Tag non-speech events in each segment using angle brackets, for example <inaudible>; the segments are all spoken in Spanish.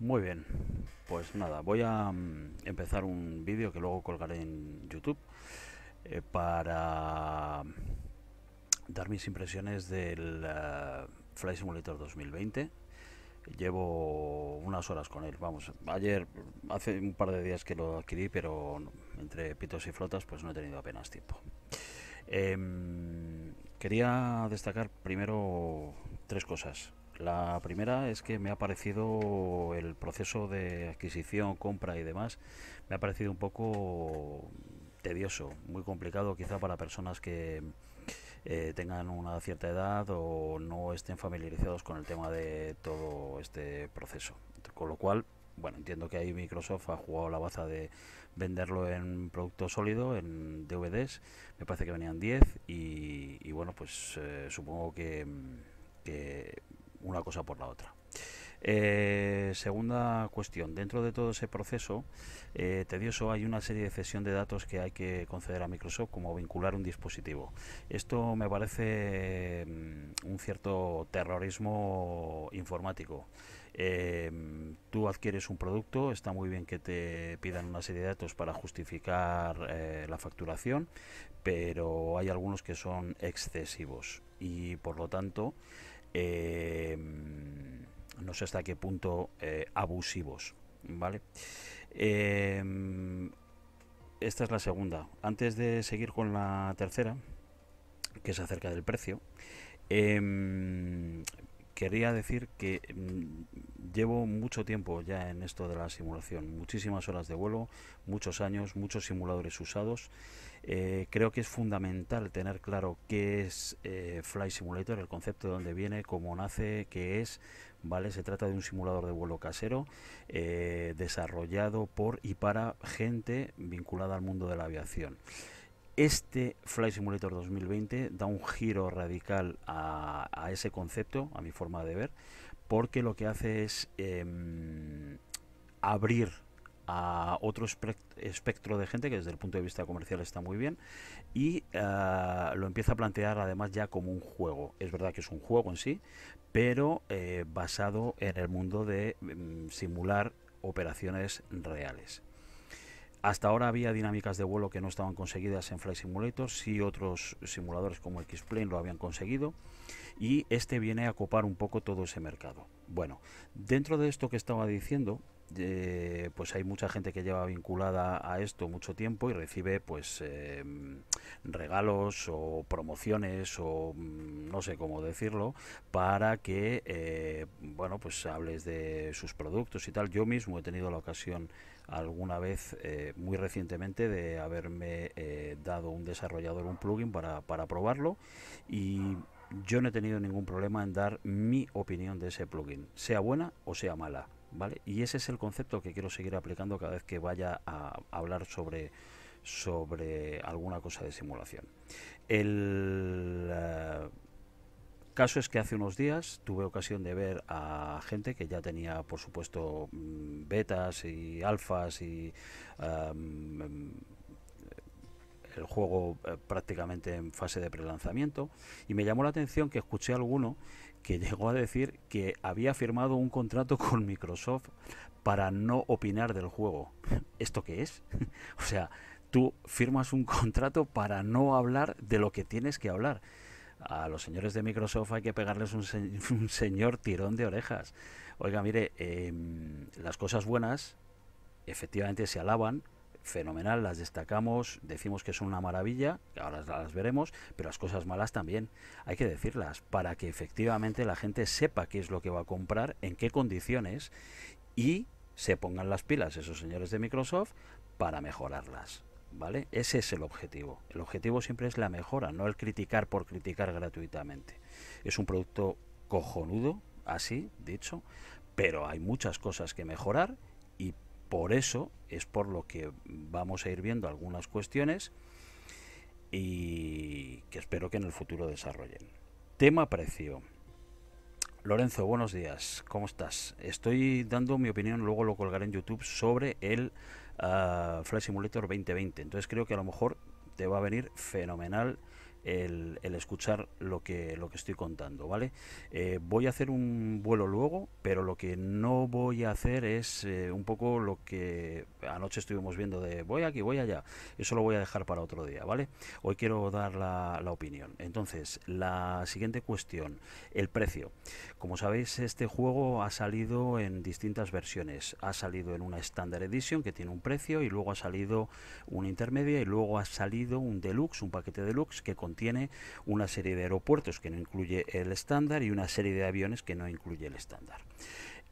Muy bien, pues nada, voy a mm, empezar un vídeo que luego colgaré en YouTube eh, para mm, dar mis impresiones del eh, Fly Simulator 2020. Llevo unas horas con él, vamos, ayer, hace un par de días que lo adquirí, pero entre pitos y flotas pues no he tenido apenas tiempo. Em, quería destacar primero tres cosas. La primera es que me ha parecido el proceso de adquisición, compra y demás, me ha parecido un poco tedioso, muy complicado quizá para personas que eh, tengan una cierta edad o no estén familiarizados con el tema de todo este proceso. Con lo cual, bueno, entiendo que ahí Microsoft ha jugado la baza de venderlo en producto sólido, en DVDs, me parece que venían 10 y, bueno, pues eh, supongo que una cosa por la otra. Eh, segunda cuestión, dentro de todo ese proceso eh, tedioso hay una serie de cesión de datos que hay que conceder a Microsoft como vincular un dispositivo. Esto me parece mm, un cierto terrorismo informático. Eh, tú adquieres un producto, está muy bien que te pidan una serie de datos para justificar la facturación, pero hay algunos que son excesivos y por lo tanto Em, no sé hasta qué punto eh, abusivos, ¿vale? Em, esta es la segunda. Antes de seguir con la tercera, que es acerca del precio, em, quería decir que mm, llevo mucho tiempo ya en esto de la simulación, muchísimas horas de vuelo, muchos años, muchos simuladores usados. Eh, creo que es fundamental tener claro qué es eh, Fly Simulator, el concepto de dónde viene, cómo nace, qué es. ¿Vale? Se trata de un simulador de vuelo casero eh, desarrollado por y para gente vinculada al mundo de la aviación. Este Fly Simulator 2020 da un giro radical a, ese concepto, a mi forma de ver, porque lo que hace es em, abrir a otro espectro de gente que desde el punto de vista comercial está muy bien y eh, lo empieza a plantear además ya como un juego. Es verdad que es un juego en sí, pero eh, basado en el mundo de em, simular operaciones reales. Hasta ahora había dinámicas de vuelo que no estaban conseguidas en Fly Simulator, si otros simuladores como X-Plane lo habían conseguido y este viene a copar un poco todo ese mercado. Bueno, dentro de esto que estaba diciendo, eh, pues hay mucha gente que lleva vinculada a esto mucho tiempo y recibe pues eh, regalos o promociones o mm, no sé cómo decirlo para que eh, bueno pues hables de sus productos y tal yo mismo he tenido la ocasión alguna vez muy recientemente de haberme dado un desarrollador un plugin para probarlo y yo no he tenido ningún problema en dar mi opinión de ese plugin sea buena o sea mala y ese es el concepto que quiero seguir aplicando cada vez que vaya a hablar sobre, sobre alguna cosa de simulación. El eh, caso es que hace unos días tuve ocasión de ver a gente que ya tenía, por supuesto, mm, betas y alfas y... Em, em, el juego eh, prácticamente en fase de prelanzamiento y me llamó la atención que escuché a alguno que llegó a decir que había firmado un contrato <laughs> con Microsoft para no opinar del juego. ¿Esto qué es? <laughs> o sea, tú firmas un contrato para no hablar de lo que tienes que hablar. A los señores de Microsoft hay que pegarles un, <laughs> señor tirón de orejas. Oiga, mire, em, las cosas buenas efectivamente se alaban, fenomenal, las destacamos, decimos que son una maravilla, ahora las veremos, pero las cosas malas también hay que decirlas para que efectivamente la gente sepa qué es lo que va a comprar, en qué condiciones y se pongan las pilas esos señores de Microsoft para mejorarlas. ¿Vale? Ese es el objetivo. El objetivo siempre es la mejora, no el criticar por criticar gratuitamente. Es un producto cojonudo, así dicho, pero hay muchas cosas que mejorar y por eso es por lo que vamos a ir viendo algunas cuestiones y que espero que en el futuro desarrollen. Tema precio. Lorenzo, buenos días, ¿cómo estás? Estoy dando mi opinión, luego lo colgaré en YouTube, sobre el ah, Flash Simulator 2020. Entonces creo que a lo mejor te va a venir fenomenal el, escuchar lo que, lo que estoy contando, ¿vale? Eh, voy a hacer un vuelo luego, pero lo que no voy a hacer es eh, un poco lo que anoche estuvimos viendo de voy aquí, voy allá. Eso lo voy a dejar para otro día, ¿vale? Hoy quiero dar la, opinión. Entonces, la siguiente cuestión, el precio. Como sabéis, este juego ha salido en distintas versiones. Ha salido en una Standard Edition que tiene un precio y luego ha salido una intermedia y luego ha salido un Deluxe, un paquete Deluxe que con tiene una serie de aeropuertos que no incluye el estándar y una serie de aviones que no incluye el estándar.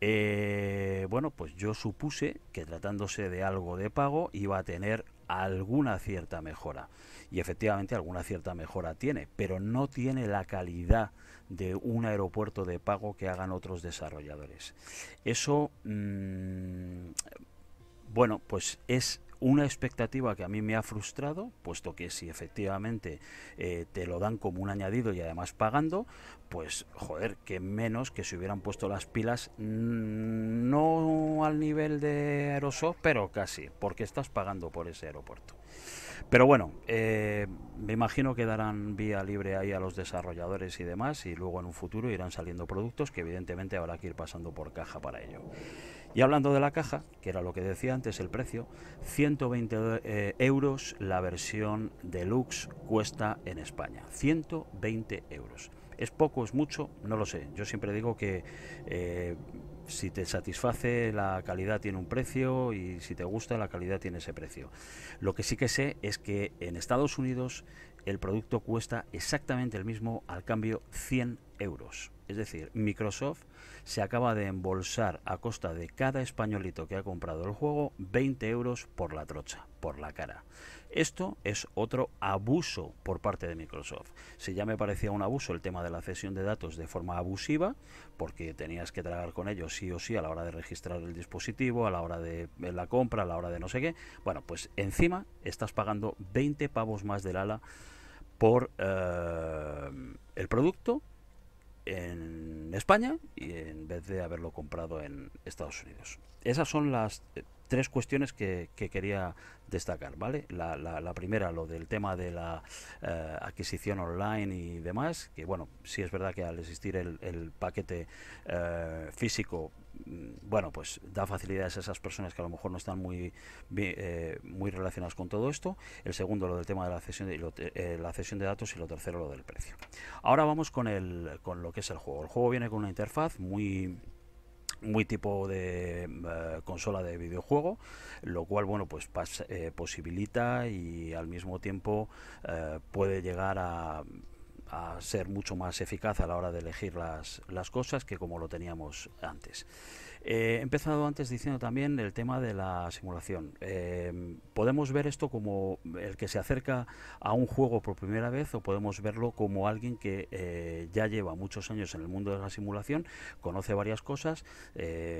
Eh, bueno, pues yo supuse que tratándose de algo de pago iba a tener alguna cierta mejora. Y efectivamente alguna cierta mejora tiene, pero no tiene la calidad de un aeropuerto de pago que hagan otros desarrolladores. Eso, mm, bueno, pues es una expectativa que a mí me ha frustrado, puesto que si efectivamente eh, te lo dan como un añadido y además pagando, pues joder, que menos que se hubieran puesto las pilas mm, no al nivel de Aerosoft, pero casi, porque estás pagando por ese aeropuerto. Pero bueno, eh, me imagino que darán vía libre ahí a los desarrolladores y demás, y luego en un futuro irán saliendo productos que evidentemente habrá que ir pasando por caja para ello. Y hablando de la caja, que era lo que decía antes el precio, 120 eh, euros la versión deluxe cuesta en España. 120 euros. ¿Es poco, es mucho? No lo sé. Yo siempre digo que eh, si te satisface la calidad tiene un precio y si te gusta la calidad tiene ese precio. Lo que sí que sé es que en Estados Unidos el producto cuesta exactamente el mismo al cambio 100 euros euros. Es decir, Microsoft se acaba de embolsar a costa de cada españolito que ha comprado el juego 20 euros por la trocha, por la cara. Esto es otro abuso por parte de Microsoft. Si ya me parecía un abuso el tema de la cesión de datos de forma abusiva, porque tenías que tragar con ellos sí o sí a la hora de registrar el dispositivo, a la hora de la compra, a la hora de no sé qué, bueno, pues encima estás pagando 20 pavos más del ala por eh, el producto en España y en vez de haberlo comprado en Estados Unidos. Esas son las eh, tres cuestiones que, quería destacar, ¿vale? La, primera, lo del tema de la eh, adquisición online y demás, que bueno, sí es verdad que al existir el, paquete eh, físico Mm, bueno, pues da facilidades a esas personas que a lo mejor no están muy, eh, muy relacionadas con todo esto. El segundo, lo del tema de la cesión de, eh, la cesión de datos. Y lo tercero, lo del precio. Ahora vamos con, el, con lo que es el juego. El juego viene con una interfaz muy muy tipo de eh, consola de videojuego, lo cual bueno pues posibilita y al mismo tiempo puede llegar a a ser mucho más eficaz a la hora de elegir las, las cosas que como lo teníamos antes. Eh, he empezado antes diciendo también el tema de la simulación. Eh, podemos ver esto como el que se acerca a un juego por primera vez o podemos verlo como alguien que eh, ya lleva muchos años en el mundo de la simulación, conoce varias cosas,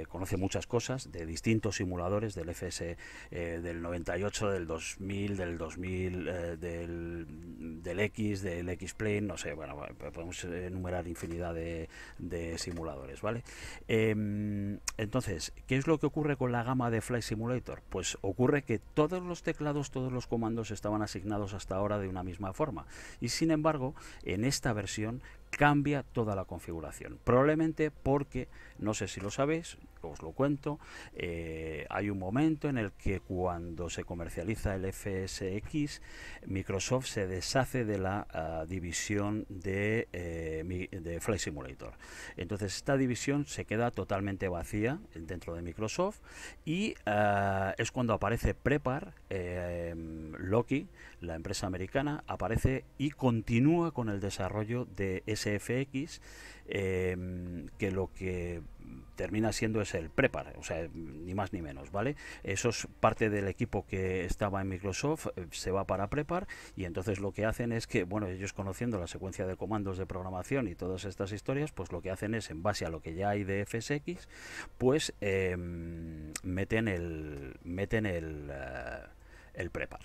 conoce muchas cosas de distintos simuladores del FS del 98, del 2000, del 2000, del, del X, del X-Plane, bueno, pues podemos eh, enumerar infinidad de, simuladores, ¿vale? Em, entonces, ¿qué es lo que ocurre con la gama de Flight Simulator? Pues ocurre que todos los teclados, todos los comandos estaban asignados hasta ahora de una misma forma. Y sin embargo, en esta versión cambia toda la configuración. Probablemente porque, no sé si lo sabéis, os lo cuento, eh, hay un momento en el que cuando se comercializa el FSX, Microsoft se deshace de la ah, división de, eh, de Flight Simulator. Entonces esta división se queda totalmente vacía dentro de Microsoft y ah, es cuando aparece Prepar, eh, Loki, la empresa americana, aparece y continúa con el desarrollo de SFX, em, que lo que termina siendo es el prepar, o sea, ni más ni menos, ¿vale? Eso es parte del equipo que estaba en Microsoft, eh, se va para prepar y entonces lo que hacen es que, bueno, ellos conociendo la secuencia de comandos de programación y todas estas historias, pues lo que hacen es, en base a lo que ya hay de FSX, pues em, meten el, meten el, eh, el prepar.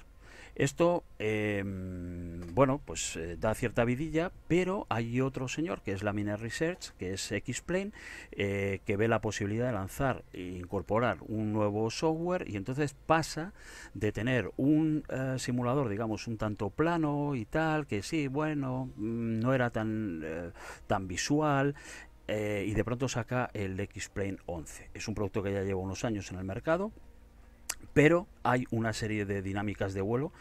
Esto, em, bueno, pues eh, da cierta vidilla, pero hay otro señor que es la Miner Research, que es X-Plane, eh, que ve la posibilidad de lanzar e incorporar un nuevo software y entonces pasa de tener un eh, simulador, digamos, un tanto plano y tal, que sí, bueno, mm, no era tan, visual, y de pronto saca el X-Plane 11. Es un producto que ya lleva unos años en el mercado pero hay una serie de dinámicas de vuelo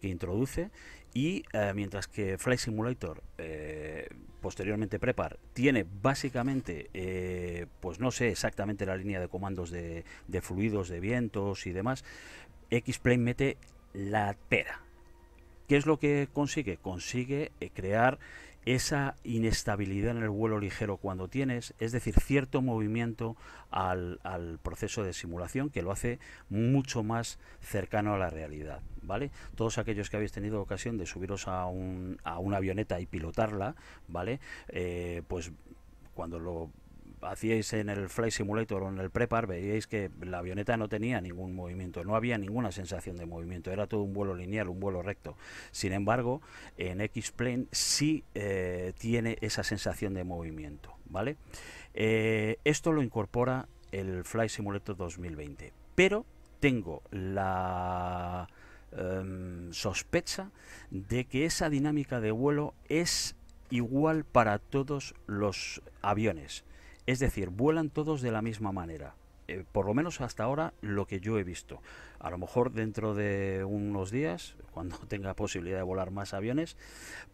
que introduce y eh, mientras que Flight Simulator eh, posteriormente Prepar tiene básicamente eh, pues no sé exactamente la línea de comandos de, de fluidos de vientos y demás X-Plane mete la pera ¿qué es lo que consigue? consigue crear esa inestabilidad en el vuelo ligero cuando tienes, es decir, cierto movimiento al, proceso de simulación que lo hace mucho más cercano a la realidad. ¿Vale? Todos aquellos que habéis tenido ocasión de subiros a, un, a una avioneta y pilotarla, ¿vale? Eh, pues cuando lo hacíais en el Fly Simulator o en el Prepar, veíais que la avioneta no tenía ningún movimiento, no había ninguna sensación de movimiento, era todo un vuelo lineal, un vuelo recto. Sin embargo, en X-Plane sí eh, tiene esa sensación de movimiento, ¿vale? Eh, esto lo incorpora el Fly Simulator 2020, pero tengo la em, sospecha de que esa dinámica de vuelo es igual para todos los aviones. Es decir, vuelan todos de la misma manera. Eh, por lo menos hasta ahora lo que yo he visto. A lo mejor dentro de unos días, <laughs> cuando tenga posibilidad de volar más aviones,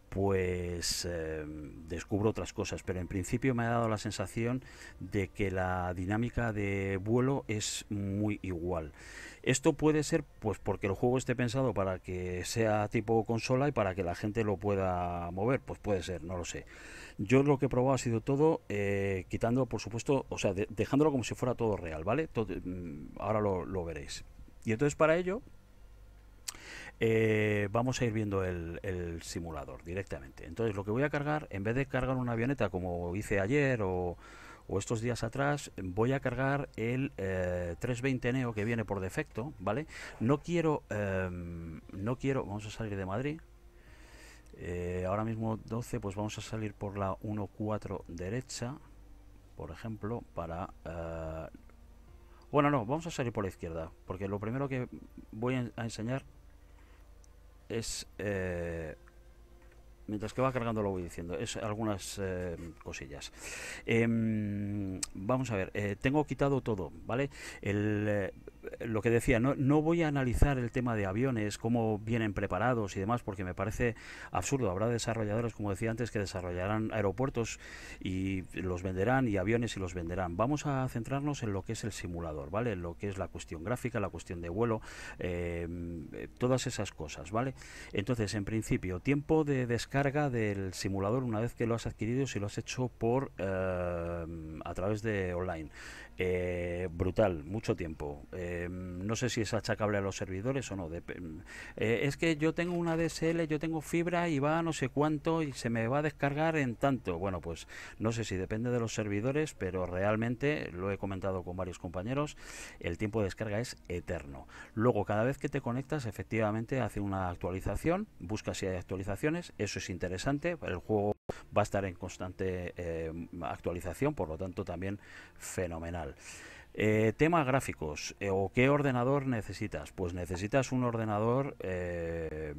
pues eh, descubro otras cosas. Pero en principio me ha dado la sensación de que la dinámica de vuelo es muy igual. Esto puede ser pues porque el juego esté pensado para que sea tipo consola y para que la gente lo pueda mover, pues puede ser, no lo sé. Yo lo que he probado ha sido todo eh, quitando, por supuesto, o sea, dejándolo como si fuera todo real, ¿vale? Mm, ahora lo, veréis. Y entonces para ello eh, vamos a ir viendo el, el, simulador directamente. Entonces lo que voy a cargar, en vez de cargar una avioneta como hice ayer o, o estos días atrás voy a cargar el 320 eh, Neo que viene por defecto, ¿vale? No quiero, em, no quiero, vamos a salir de Madrid. Eh, ahora mismo 12, pues vamos a salir por la 1.4 derecha, por ejemplo, para... Eh, bueno, no, vamos a salir por la izquierda, porque lo primero que voy a enseñar es mientras que va cargando lo voy diciendo. Es algunas eh, cosillas. Em, vamos a ver, eh, tengo quitado todo, ¿vale? El eh, lo que decía, no, no voy a analizar el tema de aviones, cómo vienen preparados y demás, porque me parece absurdo. Habrá desarrolladores, como decía antes, que desarrollarán aeropuertos y los venderán y aviones y los venderán. Vamos a centrarnos en lo que es el simulador, ¿vale? lo que es la cuestión gráfica, la cuestión de vuelo, eh, todas esas cosas, ¿vale? Entonces, en principio, tiempo de descarga del simulador una vez que lo has adquirido, si lo has hecho por eh, a través de online. Eh, brutal, mucho tiempo. Eh, no sé si es achacable a los servidores o no. Eh, es que yo tengo una DSL, yo tengo fibra y va no sé cuánto y se me va a descargar en tanto. Bueno, pues no sé si depende de los servidores, pero realmente lo he comentado con varios compañeros, el tiempo de descarga es eterno. Luego, cada vez que te conectas, efectivamente hace una actualización, busca si hay actualizaciones, eso es interesante, el juego va a estar en constante eh, actualización, por lo tanto también fenomenal. Eh, tema gráficos, eh, o qué ordenador necesitas. Pues necesitas un ordenador eh,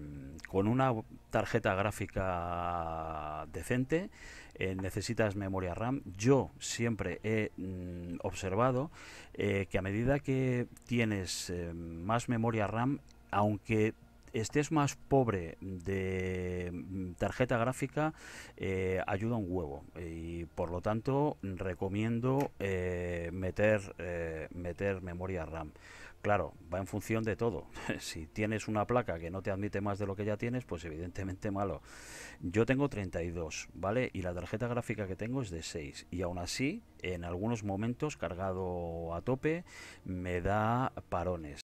con una tarjeta gráfica decente, necesitas memoria RAM. Yo siempre he mm, observado que a medida que tienes más memoria RAM, aunque este es más pobre de mm, tarjeta gráfica, eh, ayuda un huevo. Y por lo tanto, recomiendo eh, meter, eh, meter memoria RAM. Claro, va en función de todo. <laughs> Si tienes una placa que no te admite más de lo que ya tienes, pues evidentemente malo. Yo tengo 32, ¿vale? Y la tarjeta gráfica que tengo es de 6. Y aún así, en algunos momentos, cargado a tope, me da parones.